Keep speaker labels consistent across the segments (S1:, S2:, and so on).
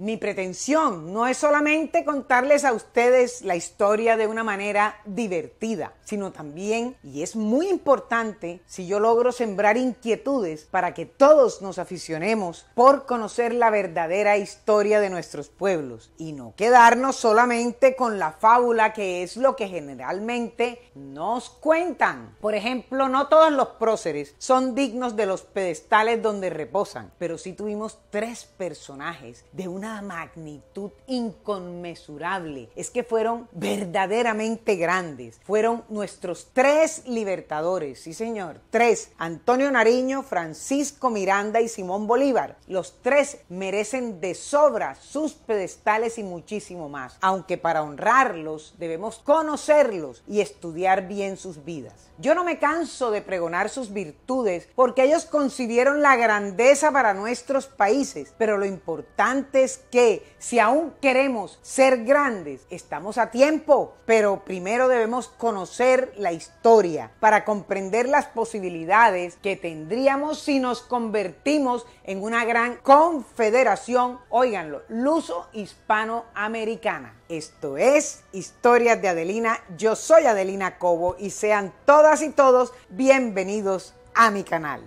S1: mi pretensión no es solamente contarles a ustedes la historia de una manera divertida, sino también, y es muy importante, si yo logro sembrar inquietudes para que todos nos aficionemos por conocer la verdadera historia de nuestros pueblos y no quedarnos solamente con la fábula que es lo que generalmente nos cuentan. Por ejemplo, no todos los próceres son dignos de los pedestales donde reposan, pero si tuvimos tres personajes de una magnitud inconmensurable. Es que fueron verdaderamente grandes. Fueron nuestros tres libertadores, sí señor, tres. Antonio Nariño, Francisco Miranda y Simón Bolívar. Los tres merecen de sobra sus pedestales y muchísimo más. Aunque para honrarlos debemos conocerlos y estudiar bien sus vidas. Yo no me canso de pregonar sus virtudes porque ellos concibieron la grandeza para nuestros países, pero lo importante es que si aún queremos ser grandes, estamos a tiempo, pero primero debemos conocer la historia para comprender las posibilidades que tendríamos si nos convertimos en una gran confederación, oiganlo, luso-hispanoamericana. Esto es Historias de Adelina. Yo soy Adelina Cobo y sean todas y todos bienvenidos a mi canal.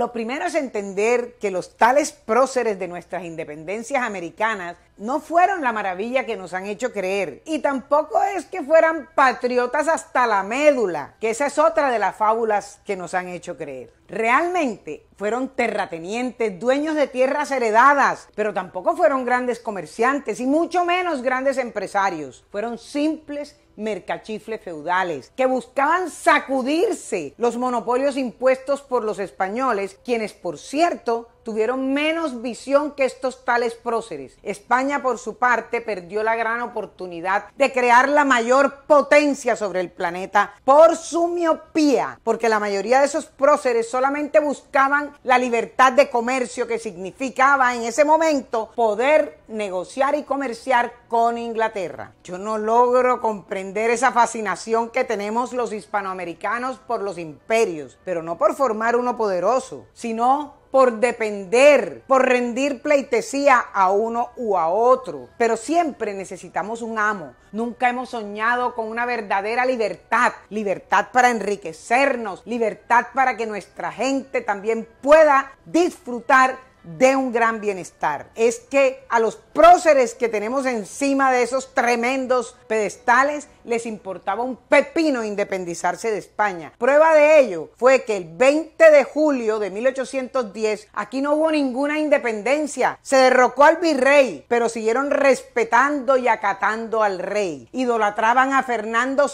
S1: Lo primero es entender que los tales próceres de nuestras independencias americanas no fueron la maravilla que nos han hecho creer. Y tampoco es que fueran patriotas hasta la médula, que esa es otra de las fábulas que nos han hecho creer. Realmente fueron terratenientes, dueños de tierras heredadas, pero tampoco fueron grandes comerciantes y mucho menos grandes empresarios. Fueron simples mercachifles feudales que buscaban sacudirse los monopolios impuestos por los españoles, quienes por cierto tuvieron menos visión que estos tales próceres. España, por su parte, perdió la gran oportunidad de crear la mayor potencia sobre el planeta por su miopía, porque la mayoría de esos próceres solamente buscaban la libertad de comercio que significaba en ese momento poder negociar y comerciar con Inglaterra. Yo no logro comprender esa fascinación que tenemos los hispanoamericanos por los imperios, pero no por formar uno poderoso, sino por depender, por rendir pleitesía a uno u a otro. Pero siempre necesitamos un amo. Nunca hemos soñado con una verdadera libertad. Libertad para enriquecernos, libertad para que nuestra gente también pueda disfrutar de un gran bienestar. Es que a los próceres que tenemos encima de esos tremendos pedestales les importaba un pepino independizarse de España. Prueba de ello fue que el 20 de julio de 1810 aquí no hubo ninguna independencia. Se derrocó al virrey, pero siguieron respetando y acatando al rey. Idolatraban a Fernando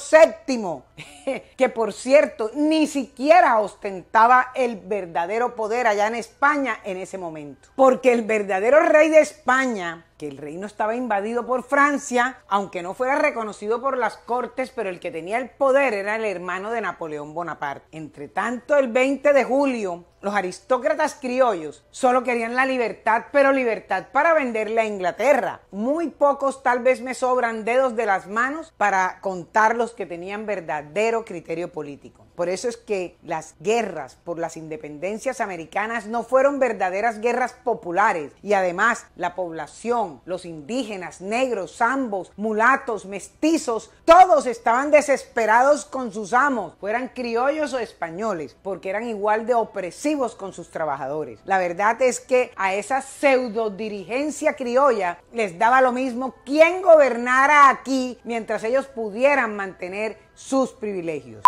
S1: VII, que por cierto ni siquiera ostentaba el verdadero poder allá en España en ese momento. Porque el verdadero rey de España que el reino estaba invadido por Francia, aunque no fuera reconocido por las cortes, pero el que tenía el poder era el hermano de Napoleón Bonaparte. Entre tanto, el 20 de julio, los aristócratas criollos solo querían la libertad, pero libertad para venderle a Inglaterra. Muy pocos, tal vez me sobran dedos de las manos para contar los que tenían verdadero criterio político. Por eso es que las guerras por las independencias americanas no fueron verdaderas guerras populares y además la población los indígenas, negros, zambos, mulatos, mestizos, todos estaban desesperados con sus amos, fueran criollos o españoles, porque eran igual de opresivos con sus trabajadores. La verdad es que a esa pseudo dirigencia criolla les daba lo mismo quién gobernara aquí mientras ellos pudieran mantener sus privilegios.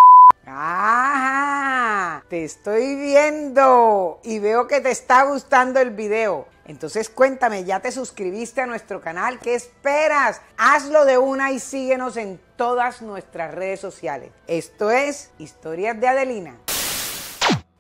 S1: ¡Ajá! Te estoy viendo y veo que te está gustando el video. Entonces cuéntame, ¿ya te suscribiste a nuestro canal? ¿Qué esperas? Hazlo de una y síguenos en todas nuestras redes sociales. Esto es Historias de Adelina.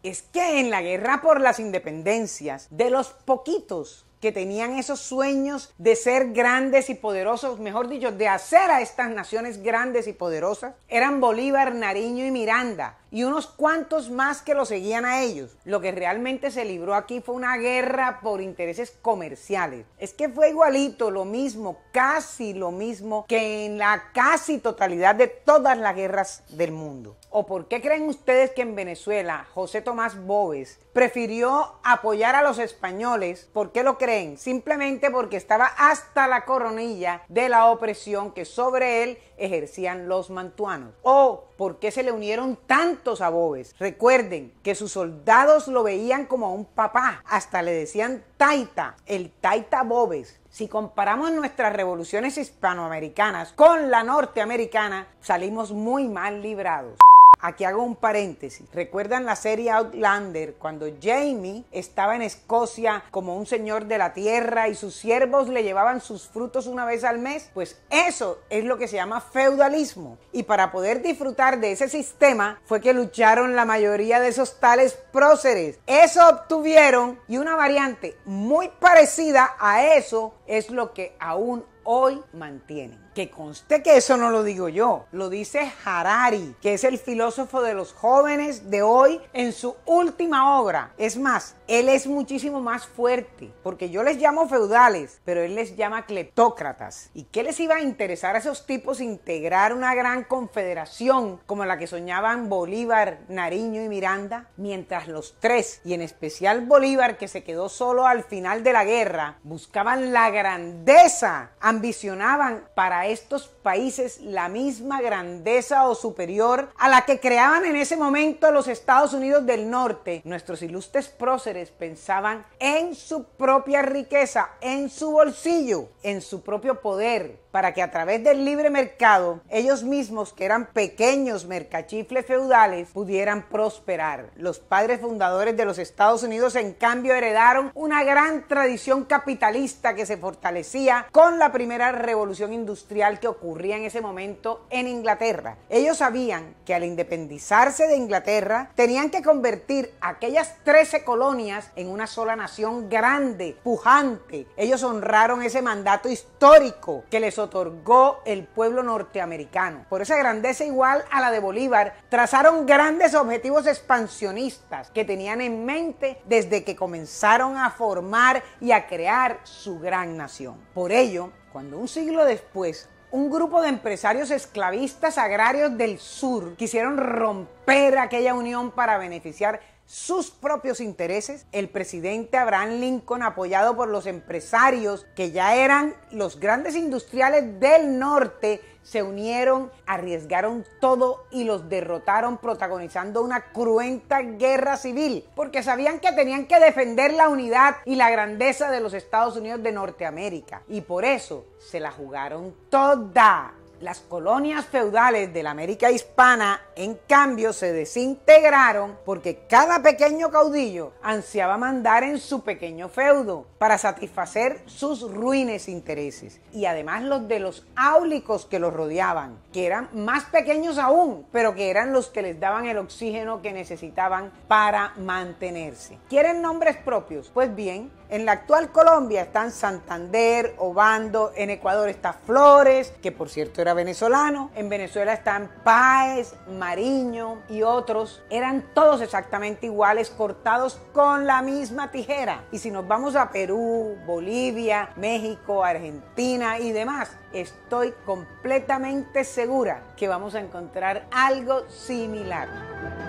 S1: Es que en la guerra por las independencias, de los poquitos que tenían esos sueños de ser grandes y poderosos, mejor dicho, de hacer a estas naciones grandes y poderosas, eran Bolívar, Nariño y Miranda, y unos cuantos más que lo seguían a ellos. Lo que realmente se libró aquí fue una guerra por intereses comerciales. Es que fue igualito, lo mismo, casi lo mismo que en la casi totalidad de todas las guerras del mundo. ¿O por qué creen ustedes que en Venezuela José Tomás Bóves prefirió apoyar a los españoles? porque lo que simplemente porque estaba hasta la coronilla de la opresión que sobre él ejercían los mantuanos. O porque se le unieron tantos aboves. Recuerden que sus soldados lo veían como a un papá, hasta le decían taita, el taita Bobes. Si comparamos nuestras revoluciones hispanoamericanas con la norteamericana, salimos muy mal librados. Aquí hago un paréntesis. ¿Recuerdan la serie Outlander cuando Jamie estaba en Escocia como un señor de la tierra y sus siervos le llevaban sus frutos una vez al mes? Pues eso es lo que se llama feudalismo. Y para poder disfrutar de ese sistema fue que lucharon la mayoría de esos tales próceres. Eso obtuvieron y una variante muy parecida a eso es lo que aún hoy mantienen. Que conste que eso no lo digo yo, lo dice Harari, que es el filósofo de los jóvenes de hoy en su última obra. Es más, él es muchísimo más fuerte, porque yo les llamo feudales, pero él les llama cleptócratas. ¿Y qué les iba a interesar a esos tipos integrar una gran confederación como la que soñaban Bolívar, Nariño y Miranda? Mientras los tres, y en especial Bolívar que se quedó solo al final de la guerra, buscaban la grandeza a ambicionaban para estos países la misma grandeza o superior a la que creaban en ese momento los Estados Unidos del Norte, nuestros ilustres próceres pensaban en su propia riqueza, en su bolsillo, en su propio poder, para que a través del libre mercado ellos mismos, que eran pequeños mercachifles feudales, pudieran prosperar. Los padres fundadores de los Estados Unidos, en cambio, heredaron una gran tradición capitalista que se fortalecía con la primera revolución industrial que ocurría en ese momento en Inglaterra. Ellos sabían que al independizarse de Inglaterra tenían que convertir aquellas 13 colonias en una sola nación grande, pujante. Ellos honraron ese mandato histórico que les otorgó otorgó el pueblo norteamericano. Por esa grandeza igual a la de Bolívar, trazaron grandes objetivos expansionistas que tenían en mente desde que comenzaron a formar y a crear su gran nación. Por ello, cuando un siglo después un grupo de empresarios esclavistas agrarios del sur quisieron romper aquella unión para beneficiar sus propios intereses, el presidente Abraham Lincoln, apoyado por los empresarios que ya eran los grandes industriales del norte, se unieron, arriesgaron todo y los derrotaron protagonizando una cruenta guerra civil, porque sabían que tenían que defender la unidad y la grandeza de los Estados Unidos de Norteamérica. Y por eso se la jugaron toda. Las colonias feudales de la América hispana, en cambio, se desintegraron porque cada pequeño caudillo ansiaba mandar en su pequeño feudo para satisfacer sus ruines intereses y además los de los áulicos que los rodeaban, que eran más pequeños aún, pero que eran los que les daban el oxígeno que necesitaban para mantenerse. ¿Quieren nombres propios? Pues bien, en la actual Colombia están Santander, Obando, en Ecuador está Flores, que por cierto era venezolano. En Venezuela están Páez, Mariño y otros. Eran todos exactamente iguales, cortados con la misma tijera. Y si nos vamos a Perú, Bolivia, México, Argentina y demás, estoy completamente segura que vamos a encontrar algo similar.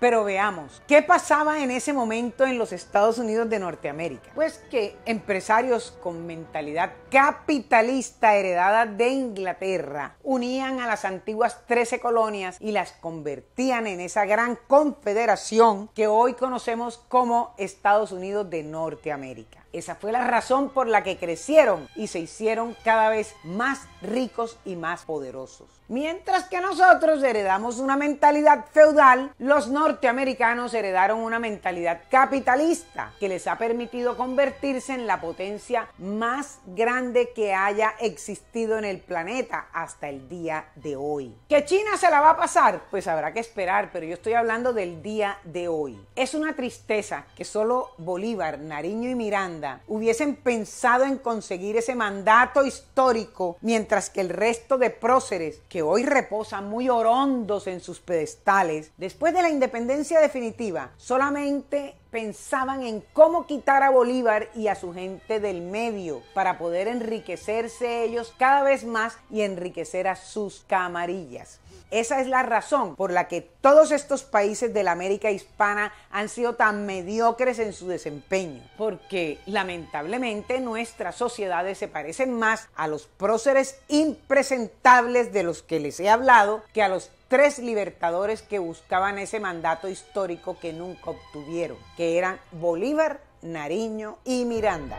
S1: Pero veamos, ¿qué pasaba en ese momento en los Estados Unidos de Norteamérica? Pues que empresarios con mentalidad capitalista heredada de Inglaterra unían a las antiguas 13 colonias y las convertían en esa gran confederación que hoy conocemos como Estados Unidos de Norteamérica. Esa fue la razón por la que crecieron y se hicieron cada vez más ricos y más poderosos. Mientras que nosotros heredamos una mentalidad feudal, los norteamericanos heredaron una mentalidad capitalista que les ha permitido convertirse en la potencia más grande que haya existido en el planeta hasta el día de hoy. ¿Que China se la va a pasar? Pues habrá que esperar, pero yo estoy hablando del día de hoy. Es una tristeza que solo Bolívar, Nariño y Miranda hubiesen pensado en conseguir ese mandato histórico, mientras que el resto de próceres, que hoy reposan muy orondos en sus pedestales, después de la independencia definitiva, solamente pensaban en cómo quitar a Bolívar y a su gente del medio para poder enriquecerse ellos cada vez más y enriquecer a sus camarillas. Esa es la razón por la que todos estos países de la América hispana han sido tan mediocres en su desempeño, porque lamentablemente nuestras sociedades se parecen más a los próceres impresentables de los que les he hablado que a los tres libertadores que buscaban ese mandato histórico que nunca obtuvieron, que eran Bolívar, Nariño y Miranda.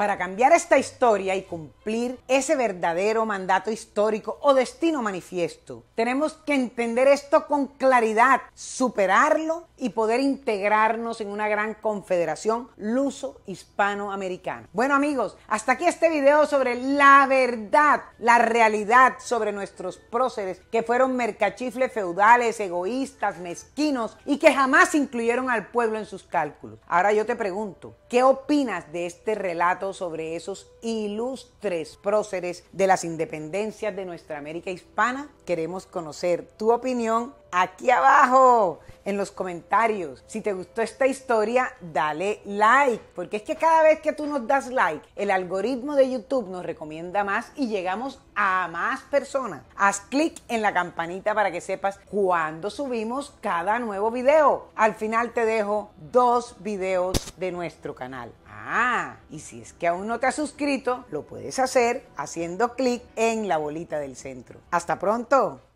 S1: para cambiar esta historia y cumplir ese verdadero mandato histórico o destino manifiesto. Tenemos que entender esto con claridad, superarlo y poder integrarnos en una gran confederación luso-hispanoamericana. Bueno amigos, hasta aquí este video sobre la verdad, la realidad sobre nuestros próceres que fueron mercachifles feudales, egoístas, mezquinos y que jamás incluyeron al pueblo en sus cálculos. Ahora yo te pregunto, ¿Qué opinas de este relato sobre esos ilustres próceres de las independencias de nuestra América hispana? Queremos conocer tu opinión aquí abajo en los comentarios. Si te gustó esta historia, dale like, porque es que cada vez que tú nos das like, el algoritmo de YouTube nos recomienda más y llegamos a más personas. Haz clic en la campanita para que sepas cuando subimos cada nuevo video. Al final te dejo dos videos de nuestro canal. Ah, y si es que aún no te has suscrito, lo puedes hacer haciendo clic en la bolita del centro. Hasta pronto.